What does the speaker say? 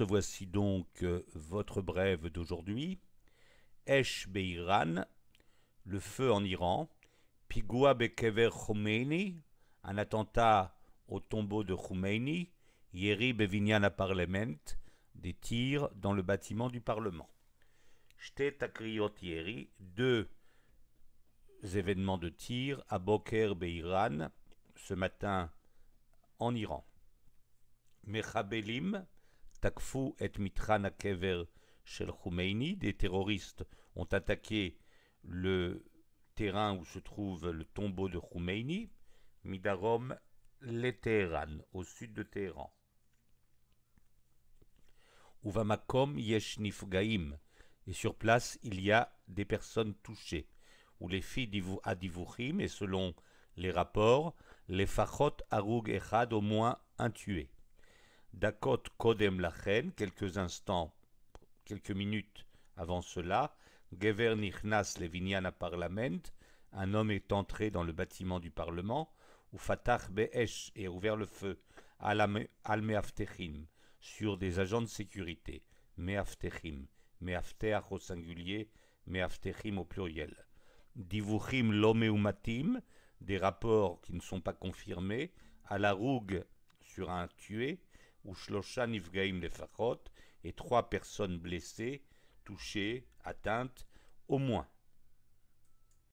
voici donc euh, votre brève d'aujourd'hui. Esh Beiran, le feu en Iran. Pigua Bekever Khomeini, un attentat au tombeau de Khomeini. Yeri à Parlement, des tirs dans le bâtiment du Parlement. Shtet Yeri, deux événements de tirs à Boker Beiran, ce matin en Iran. Mechabelim, et et מתחן הקבר shel Khomeini. des terroristes ont attaqué le terrain où se trouve le tombeau de Khomeini, Midarom, letéran au sud de Téhéran. Uvamakom yesh et sur place il y a des personnes touchées, ou les filles à et selon les rapports, les fachot arug echad, au moins un tué. Dakot Kodem Lachen, quelques instants, quelques minutes avant cela, Gever Nichnas à Parlament, un homme est entré dans le bâtiment du Parlement, ou Fatah Be'esh et ouvert le feu, Al-Meaftechim, sur des agents de sécurité, Meaftechim, Meafteach au singulier, Meaftechim au pluriel. Divuchim Matim, des rapports qui ne sont pas confirmés, à la rougue sur un tué, Shlosha de et trois personnes blessées, touchées, atteintes, au moins.